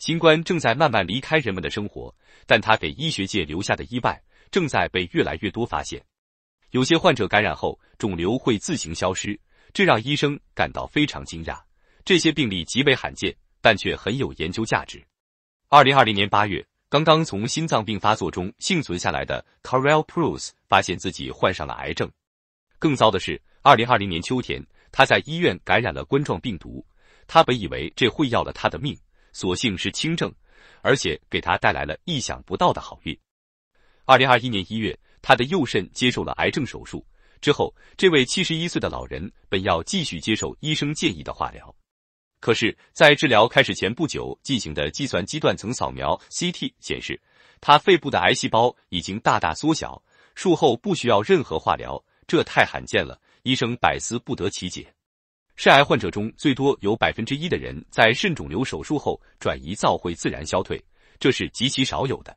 新冠正在慢慢离开人们的生活，但它给医学界留下的意外正在被越来越多发现。有些患者感染后，肿瘤会自行消失，这让医生感到非常惊讶。这些病例极为罕见，但却很有研究价值。二零二零年八月，刚刚从心脏病发作中幸存下来的 c a r l Prus 发现自己患上了癌症。更糟的是，二零二零年秋天，他在医院感染了冠状病毒，他本以为这会要了他的命。所幸是轻症，而且给他带来了意想不到的好运。二零二一年一月，他的右肾接受了癌症手术之后，这位七十一岁的老人本要继续接受医生建议的化疗，可是，在治疗开始前不久进行的计算机断层扫描 （CT） 显示，他肺部的癌细胞已经大大缩小，术后不需要任何化疗，这太罕见了，医生百思不得其解。肾癌患者中，最多有百分之一的人在肾肿瘤手术后转移灶会自然消退，这是极其少有的。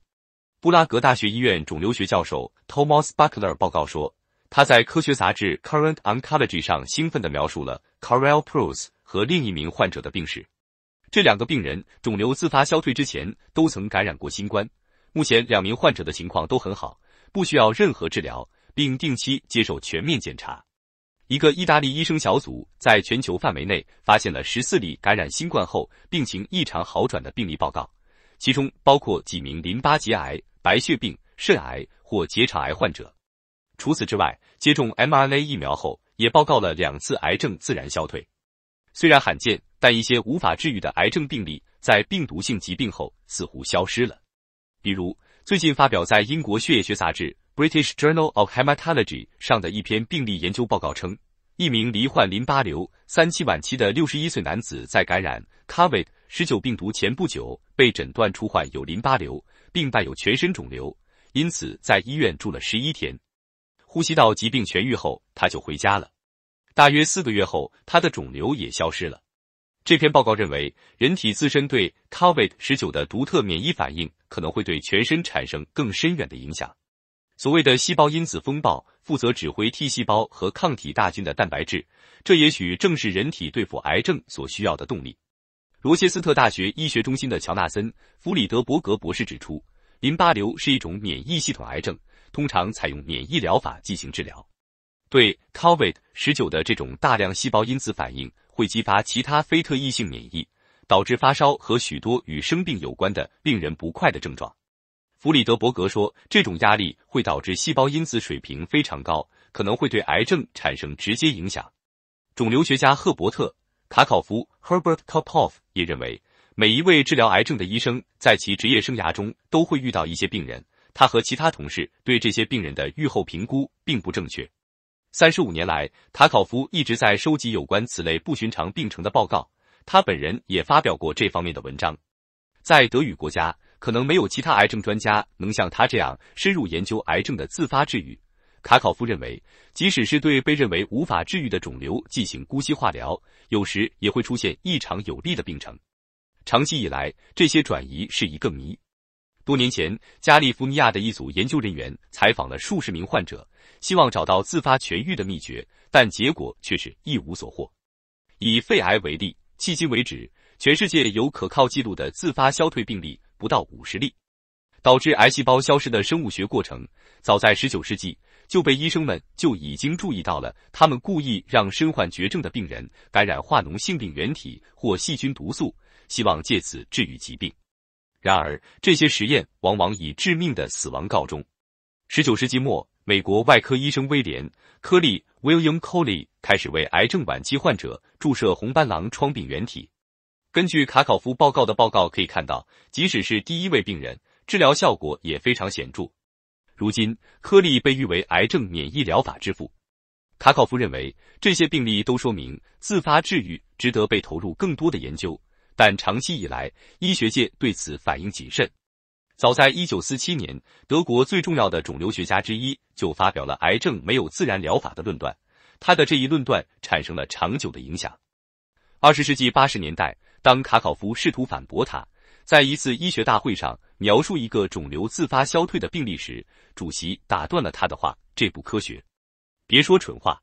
布拉格大学医院肿瘤学教授 Tomas Buckler 报告说，他在科学杂志 Current Oncology 上兴奋地描述了 c a r e l Prouse 和另一名患者的病史。这两个病人肿瘤自发消退之前都曾感染过新冠。目前，两名患者的情况都很好，不需要任何治疗，并定期接受全面检查。一个意大利医生小组在全球范围内发现了十四例感染新冠后病情异常好转的病例报告，其中包括几名淋巴结癌、白血病、肾癌或结肠癌患者。除此之外，接种 mRNA 疫苗后也报告了两次癌症自然消退。虽然罕见，但一些无法治愈的癌症病例在病毒性疾病后似乎消失了。比如，最近发表在英国血液学杂志。British Journal of h e m a t o l o g y 上的一篇病例研究报告称，一名罹患淋巴瘤三期晚期的六十一岁男子，在感染 COVID-19 病毒前不久被诊断出患有淋巴瘤，并伴有全身肿瘤，因此在医院住了十一天。呼吸道疾病痊愈后，他就回家了。大约四个月后，他的肿瘤也消失了。这篇报告认为，人体自身对 COVID-19 的独特免疫反应，可能会对全身产生更深远的影响。所谓的细胞因子风暴负责指挥 T 细胞和抗体大军的蛋白质，这也许正是人体对付癌症所需要的动力。罗切斯特大学医学中心的乔纳森·弗里德伯格博士指出，淋巴瘤是一种免疫系统癌症，通常采用免疫疗法进行治疗。对 COVID 十九的这种大量细胞因子反应会激发其他非特异性免疫，导致发烧和许多与生病有关的令人不快的症状。弗里德伯格说，这种压力会导致细胞因子水平非常高，可能会对癌症产生直接影响。肿瘤学家赫伯特·卡考夫 （Herbert k a r p o f f 也认为，每一位治疗癌症的医生在其职业生涯中都会遇到一些病人，他和其他同事对这些病人的预后评估并不正确。三十五年来，塔考夫一直在收集有关此类不寻常病程的报告，他本人也发表过这方面的文章。在德语国家。可能没有其他癌症专家能像他这样深入研究癌症的自发治愈。卡考夫认为，即使是对被认为无法治愈的肿瘤进行姑息化疗，有时也会出现异常有利的病程。长期以来，这些转移是一个谜。多年前，加利福尼亚的一组研究人员采访了数十名患者，希望找到自发痊愈的秘诀，但结果却是一无所获。以肺癌为例，迄今为止，全世界有可靠记录的自发消退病例。不到五十例，导致癌细胞消失的生物学过程，早在十九世纪就被医生们就已经注意到了。他们故意让身患绝症的病人感染化脓性病原体或细菌毒素，希望借此治愈疾病。然而，这些实验往往以致命的死亡告终。十九世纪末，美国外科医生威廉·科利 （William Colly） 开始为癌症晚期患者注射红斑狼疮病原体。根据卡考夫报告的报告可以看到，即使是第一位病人，治疗效果也非常显著。如今，科利被誉为癌症免疫疗法之父。卡考夫认为，这些病例都说明自发治愈值得被投入更多的研究，但长期以来，医学界对此反应谨慎。早在一九四七年，德国最重要的肿瘤学家之一就发表了癌症没有自然疗法的论断，他的这一论断产生了长久的影响。二十世纪八十年代。当卡考夫试图反驳他在一次医学大会上描述一个肿瘤自发消退的病例时，主席打断了他的话：“这不科学，别说蠢话。”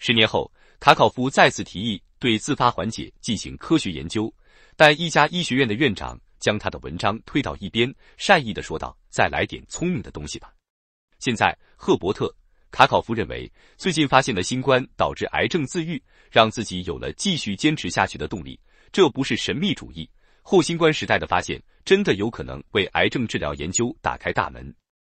十年后，卡考夫再次提议对自发缓解进行科学研究，但一家医学院的院长将他的文章推到一边，善意的说道：“再来点聪明的东西吧。”现在，赫伯特·卡考夫认为最近发现的新冠导致癌症自愈，让自己有了继续坚持下去的动力。这不是神秘主义。后新冠时代的发现，真的有可能为癌症治疗研究打开大门。